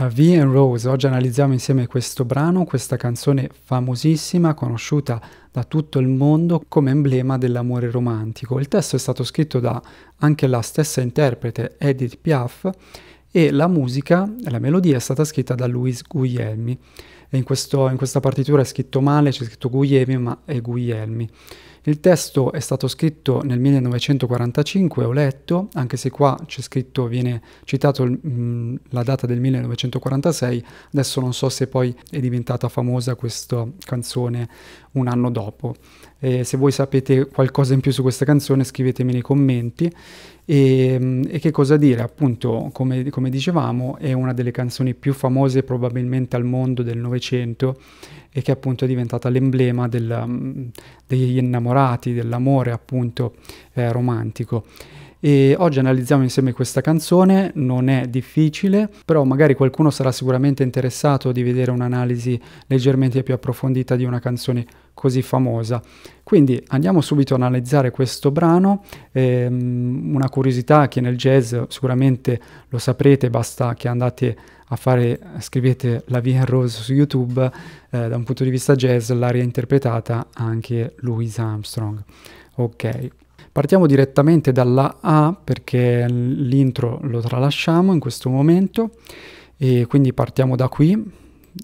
La V and Rose, oggi analizziamo insieme questo brano, questa canzone famosissima, conosciuta da tutto il mondo come emblema dell'amore romantico. Il testo è stato scritto da anche la stessa interprete Edith Piaf e la musica, la melodia è stata scritta da Luis Guglielmi in, questo, in, questa partitura è scritto male, c'è scritto Guglielmi ma è Guglielmi. Il testo è stato scritto nel 1945, ho letto, anche se qua c'è scritto, viene citato mh, mm, la data del 1946, adesso non so se poi è diventata famosa questa canzone un anno dopo. Eh, se voi sapete qualcosa in più su questa canzone scrivetemi nei commenti e, ehm, e, che cosa dire? Appunto, come, come, dicevamo, è una delle canzoni più famose probabilmente al mondo del Novecento e che appunto è diventata l'emblema del, mm, degli innamorati, dell'amore appunto eh, romantico. E oggi analizziamo insieme questa canzone, non è difficile, però magari qualcuno sarà sicuramente interessato di vedere un'analisi leggermente più approfondita di una canzone così famosa. Quindi andiamo subito ad analizzare questo brano, ehm, una curiosità che nel jazz sicuramente lo saprete, basta che andate a fare, scrivete La Via Rose su YouTube, eh, da un punto di vista jazz l'ha reinterpretata anche Louis Armstrong. Ok. Partiamo direttamente dalla A perché l'intro lo tralasciamo in questo momento e quindi partiamo da qui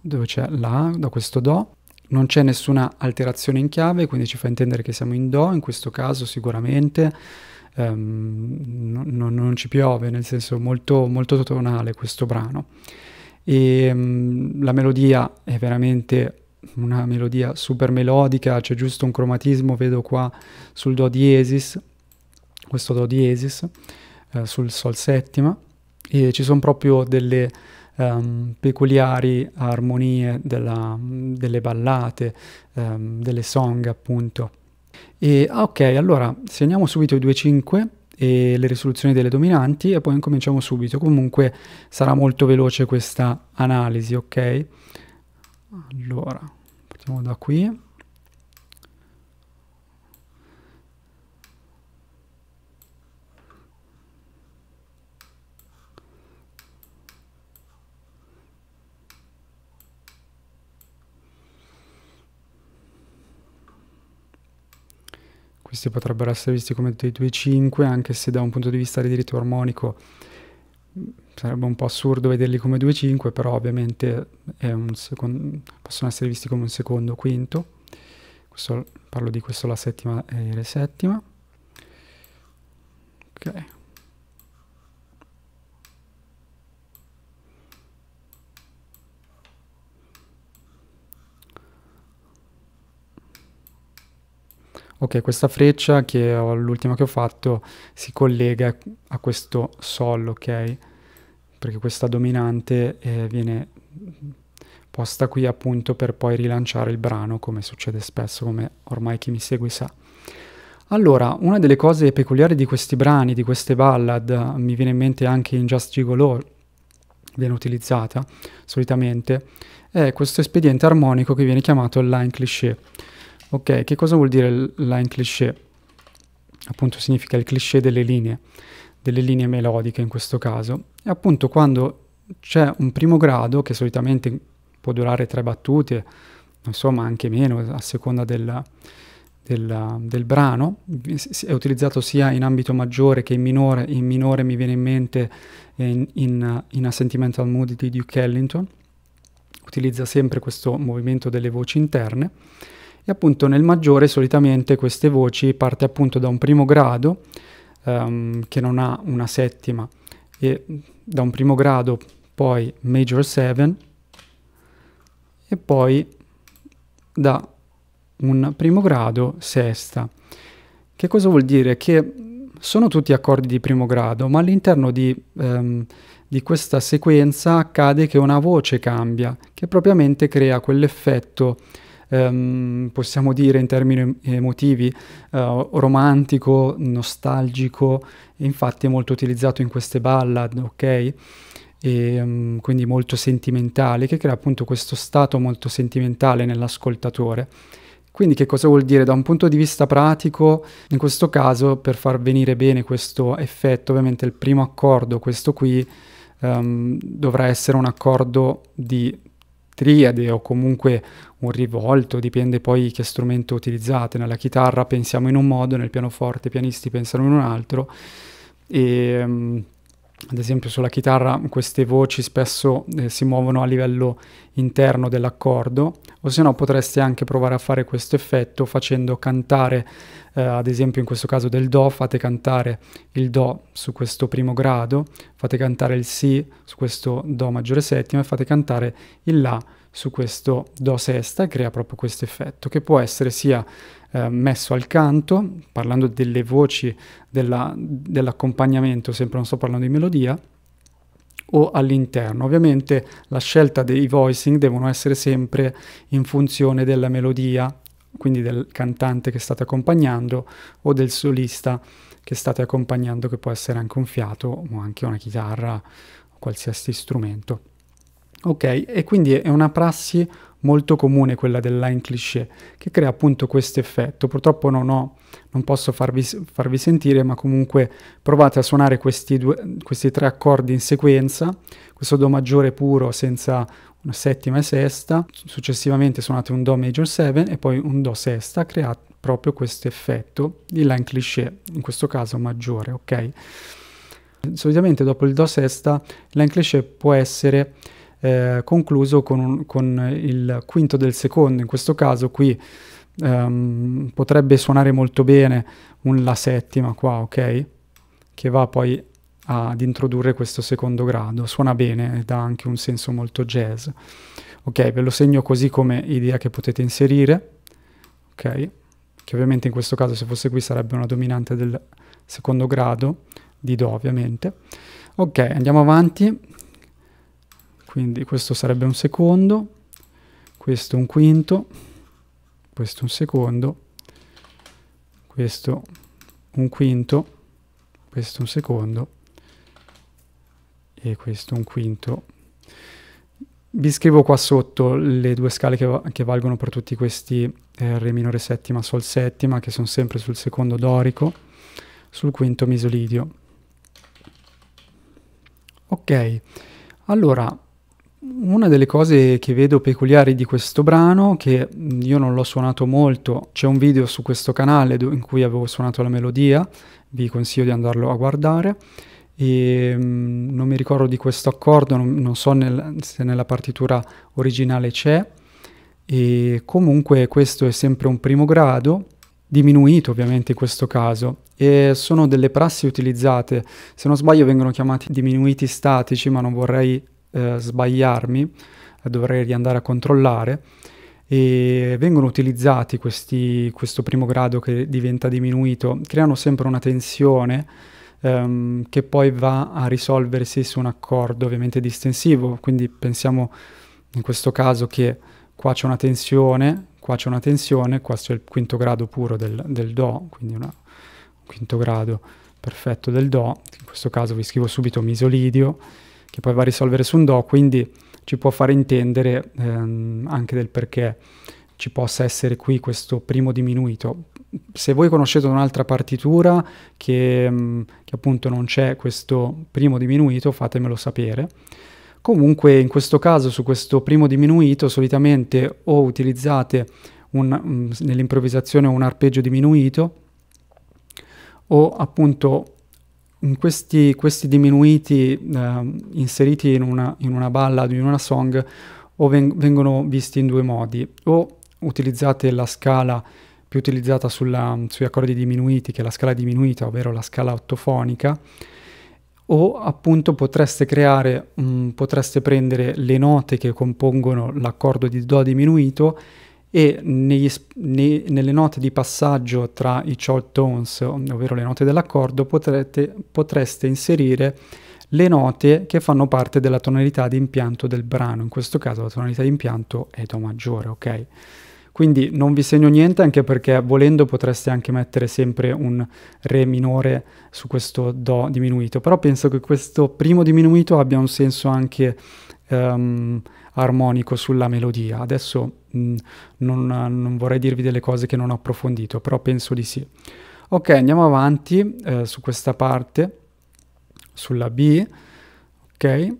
dove c'è la A, da questo Do non c'è nessuna alterazione in chiave, quindi ci fa intendere che siamo in Do, in questo caso sicuramente um, no, non ci piove, nel senso molto, molto tonale questo brano. E, um, la melodia è veramente una melodia super melodica, c'è giusto un cromatismo, vedo qua sul Do diesis, questo Do diesis, eh, sul Sol settima, e ci sono proprio delle um, peculiari armonie della, delle ballate, um, delle song appunto. E ah, ok, allora segniamo subito i 2-5 e le risoluzioni delle dominanti e poi incominciamo subito. Comunque sarà molto veloce questa analisi, ok? Allora, partiamo da qui. questi potrebbero essere visti come dei 2,5, anche se da un punto di vista di diritto armonico sarebbe un po' assurdo vederli come 2,5, però ovviamente secondo, possono essere visti come un secondo quinto. Questo, parlo di questo la settima e la settima. Ok, ok questa freccia che ho, l'ultima che ho fatto si collega a questo sol ok perché questa dominante eh, viene posta qui appunto per poi rilanciare il brano come succede spesso come ormai chi mi segue sa allora, una delle cose peculiari di questi brani, di queste ballad, mi viene in mente anche in Just Gigolo, viene utilizzata solitamente, è questo espediente armonico che viene chiamato line cliché. Ok, che cosa vuol dire line cliché? Appunto significa il cliché delle linee, delle linee melodiche in questo caso. E appunto quando c'è un primo grado, che solitamente può durare tre battute, insomma anche meno a seconda della, della, del, brano, è utilizzato sia in ambito maggiore che in minore, in minore mi viene in mente eh, in, in, in A Sentimental Mood di Duke Ellington, utilizza sempre questo movimento delle voci interne e appunto nel maggiore solitamente queste voci parte appunto da un primo grado um, che non ha una settima e da un primo grado poi major 7 e poi da un primo grado sesta. Che cosa vuol dire? Che sono tutti accordi di primo grado, ma all'interno di, ehm, di, questa sequenza accade che una voce cambia, che propriamente crea quell'effetto ehm, possiamo dire in termini emotivi, eh, romantico, nostalgico, infatti è molto utilizzato in queste ballad, ok? E, um, quindi molto sentimentale, che crea appunto questo stato molto sentimentale nell'ascoltatore. Quindi che cosa vuol dire? Da un punto di vista pratico, in questo caso, per far venire bene questo effetto, ovviamente il primo accordo, questo qui, um, dovrà essere un accordo di triade o comunque un rivolto, dipende poi che strumento utilizzate. Nella chitarra pensiamo in un modo, nel pianoforte i pianisti pensano in un altro. E, ehm, ad esempio sulla chitarra queste voci spesso eh, si muovono a livello interno dell'accordo o se no potresti anche provare a fare questo effetto facendo cantare eh, ad esempio in questo caso del Do fate cantare il Do su questo primo grado fate cantare il Si su questo Do maggiore settima e fate cantare il La su questo Do sesta crea proprio questo effetto che può essere sia eh, messo al canto, parlando delle voci della, dell'accompagnamento, sempre non sto parlando di melodia, o all'interno. Ovviamente la scelta dei voicing devono essere sempre in funzione della melodia, quindi del cantante che state accompagnando o del solista che state accompagnando, che può essere anche un fiato o anche una chitarra o qualsiasi strumento. Ok, e quindi è una prassi molto comune quella del line cliché che crea appunto questo effetto. Purtroppo non, ho, non posso farvi, farvi, sentire, ma comunque provate a suonare questi, due, questi tre accordi in sequenza, questo Do maggiore puro senza una settima e sesta, successivamente suonate un Do major 7 e poi un Do sesta, crea proprio questo effetto di line cliché, in questo caso maggiore, ok? Solitamente dopo il Do sesta, line cliché può essere eh, concluso con, un, con, il quinto del secondo, in questo caso qui ehm, potrebbe suonare molto bene un La settima qua, ok? Che va poi ad introdurre questo secondo grado, suona bene e dà anche un senso molto jazz. Ok, ve lo segno così come idea che potete inserire, ok? Che ovviamente in questo caso se fosse qui sarebbe una dominante del secondo grado, di Do ovviamente. Ok, andiamo avanti, quindi questo sarebbe un secondo, questo un quinto, questo un secondo, questo un quinto, questo un secondo e questo un quinto. Vi scrivo qua sotto le due scale che, va che valgono per tutti questi eh, Re minore settima, Sol settima, che sono sempre sul secondo dorico, sul quinto misolidio. Ok, allora una delle cose che vedo peculiari di questo brano, che io non l'ho suonato molto, c'è un video su questo canale in cui avevo suonato la melodia, vi consiglio di andarlo a guardare, e mm, non mi ricordo di questo accordo, non, so nel, se nella partitura originale c'è, e comunque questo è sempre un primo grado, diminuito ovviamente in questo caso e sono delle prassi utilizzate se non sbaglio vengono chiamati diminuiti statici ma non vorrei eh, sbagliarmi, dovrei riandare a controllare e vengono utilizzati questi, questo primo grado che diventa diminuito, creano sempre una tensione ehm, che poi va a risolversi su un accordo ovviamente distensivo, quindi pensiamo in questo caso che qua c'è una tensione, qua c'è una tensione, qua c'è il quinto grado puro del, del Do, quindi un quinto grado perfetto del Do, in questo caso vi scrivo subito misolidio, che poi va a risolvere su un do, quindi ci può fare intendere ehm, anche del perché ci possa essere qui questo primo diminuito. Se voi conoscete un'altra partitura che, ehm, che appunto non c'è questo primo diminuito, fatemelo sapere. Comunque in questo caso su questo primo diminuito solitamente o utilizzate mm, nell'improvvisazione un arpeggio diminuito o appunto questi, questi diminuiti eh, inseriti in una, in una ballad, in una song, o veng vengono visti in due modi, o utilizzate la scala più utilizzata sulla, sugli accordi diminuiti, che è la scala diminuita, ovvero la scala ottofonica, o appunto potreste creare, mh, mm, potreste prendere le note che compongono l'accordo di Do diminuito e negli, ne, nelle note di passaggio tra i chord tones, ovvero le note dell'accordo, potrete, potreste inserire le note che fanno parte della tonalità di impianto del brano, in questo caso la tonalità di impianto è Do maggiore, ok? Quindi non vi segno niente anche perché volendo potreste anche mettere sempre un Re minore su questo Do diminuito, però penso che questo primo diminuito abbia un senso anche... Um, armonico sulla melodia. Adesso mh, mm, non, non, vorrei dirvi delle cose che non ho approfondito, però penso di sì. Ok, andiamo avanti eh, su questa parte, sulla B, ok?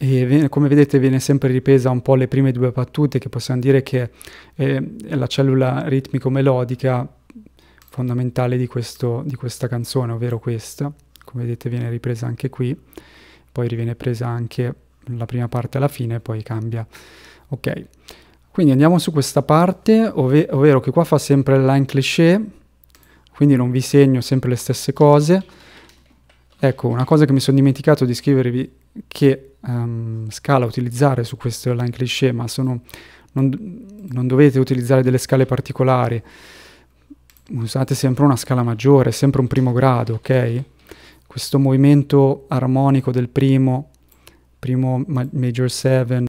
E come vedete viene sempre ripresa un po' le prime due battute che possiamo dire che è la cellula ritmico-melodica fondamentale di, questo, di questa canzone, ovvero questa. Come vedete viene ripresa anche qui, poi viene presa anche la prima parte alla fine, poi cambia. Ok, quindi andiamo su questa parte, ov ovvero che qua fa sempre il line cliché, quindi non vi segno sempre le stesse cose. Ecco, una cosa che mi sono dimenticato di scrivervi che um, scala utilizzare su questo line cliché, ma sono, non, non dovete utilizzare delle scale particolari, usate sempre una scala maggiore, sempre un primo grado, ok? Questo movimento armonico del primo primo major 7,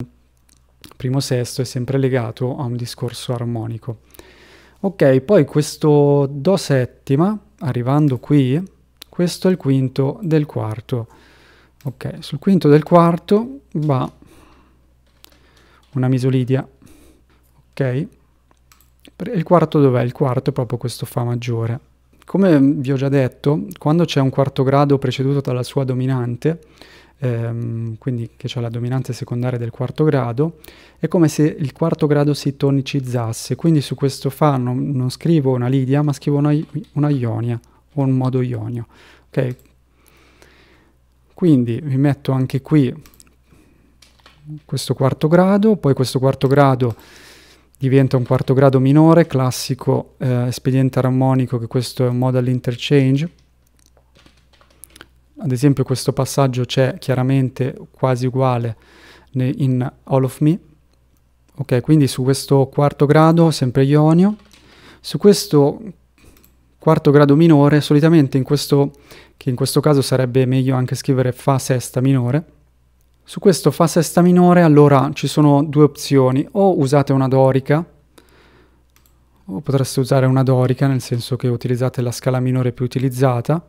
primo sesto è sempre legato a un discorso armonico. Ok, poi questo Do settima, arrivando qui, questo è il quinto del quarto. Ok, sul quinto del quarto va una misolidia. Ok, il quarto dov'è? Il quarto è proprio questo Fa maggiore. Come vi ho già detto, quando c'è un quarto grado preceduto dalla sua dominante, ehm, quindi che c'è la dominante secondaria del quarto grado, è come se il quarto grado si tonicizzasse, quindi su questo fa non, non scrivo una lidia, ma scrivo una, una ionia o un modo ionio. Okay? Quindi vi metto anche qui questo quarto grado, poi questo quarto grado diventa un quarto grado minore, classico eh, espediente armonico, che questo è un modal interchange, ad esempio questo passaggio c'è chiaramente quasi uguale in All of Me. Ok, quindi su questo quarto grado, sempre ionio, su questo quarto grado minore, solitamente in questo, che in questo caso sarebbe meglio anche scrivere Fa sesta minore, su questo Fa sesta minore allora ci sono due opzioni, o usate una dorica, o potreste usare una dorica, nel senso che utilizzate la scala minore più utilizzata,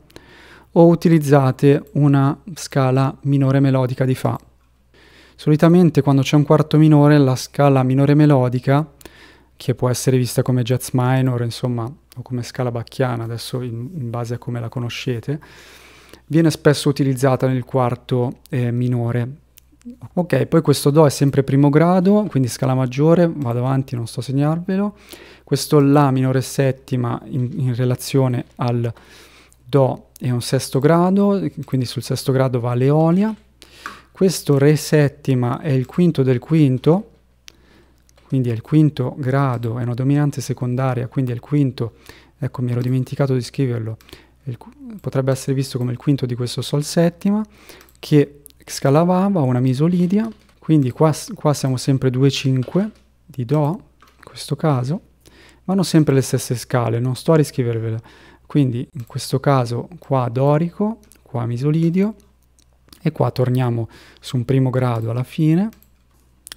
o utilizzate una scala minore melodica di Fa. Solitamente quando c'è un quarto minore la scala minore melodica, che può essere vista come jazz minor, insomma, o come scala bacchiana, adesso in, in base a come la conoscete, viene spesso utilizzata nel quarto eh, minore. Ok, poi questo Do è sempre primo grado, quindi scala maggiore, vado avanti, non sto a segnarvelo. Questo La minore settima in, in relazione al Do è un sesto grado, quindi sul sesto grado va l'eolia, questo Re settima è il quinto del quinto, quindi è il quinto grado, è una dominante secondaria, quindi è il quinto, ecco mi ero dimenticato di scriverlo, il, potrebbe essere visto come il quinto di questo Sol settima, che scalavava una misolidia, quindi qua, qua siamo sempre 2-5 di Do, in questo caso, vanno sempre le stesse scale, non sto a riscrivervele quindi in questo caso qua dorico, qua misolidio e qua torniamo su un primo grado alla fine,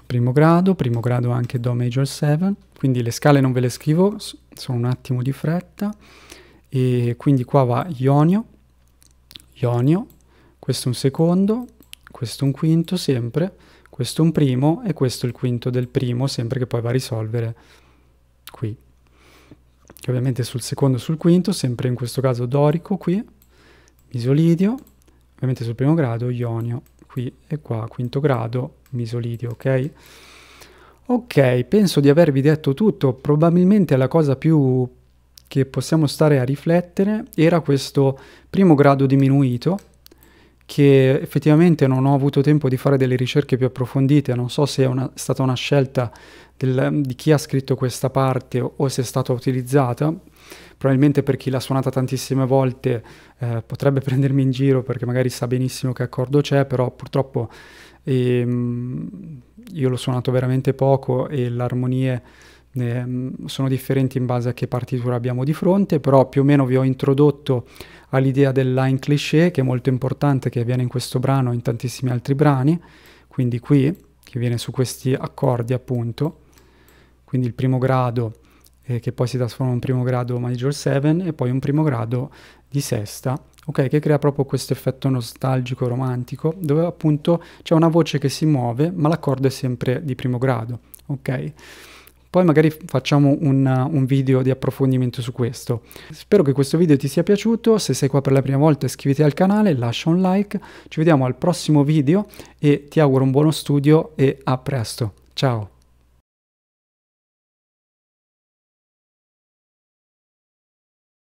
primo grado, primo grado anche Do major 7, quindi le scale non ve le scrivo, sono un attimo di fretta, e quindi qua va Ionio, Ionio, questo un secondo, questo un quinto sempre, questo un primo e questo il quinto del primo, sempre che poi va a risolvere che ovviamente sul secondo e sul quinto, sempre in questo caso dorico qui, misolidio, ovviamente sul primo grado ionio qui e qua, quinto grado misolidio, ok? Ok, penso di avervi detto tutto, probabilmente la cosa più che possiamo stare a riflettere era questo primo grado diminuito, che effettivamente non ho avuto tempo di fare delle ricerche più approfondite, non so se è, una, è stata una scelta del, di chi ha scritto questa parte o, se è stata utilizzata, probabilmente per chi l'ha suonata tantissime volte eh, potrebbe prendermi in giro perché magari sa benissimo che accordo c'è, però purtroppo ehm, io l'ho suonato veramente poco e l'armonia eh, sono differenti in base a che partitura abbiamo di fronte, però più o meno vi ho introdotto all'idea del line cliché che è molto importante, che avviene in questo brano e in tantissimi altri brani, quindi qui, che viene su questi accordi appunto, quindi il primo grado eh, che poi si trasforma in un primo grado major 7 e poi un primo grado di sesta, ok, che crea proprio questo effetto nostalgico romantico, dove appunto c'è una voce che si muove, ma l'accordo è sempre di primo grado, ok? Poi magari facciamo un, un, video di approfondimento su questo. Spero che questo video ti sia piaciuto, se sei qua per la prima volta iscriviti al canale, lascia un like, ci vediamo al prossimo video e ti auguro un buono studio e a presto. Ciao!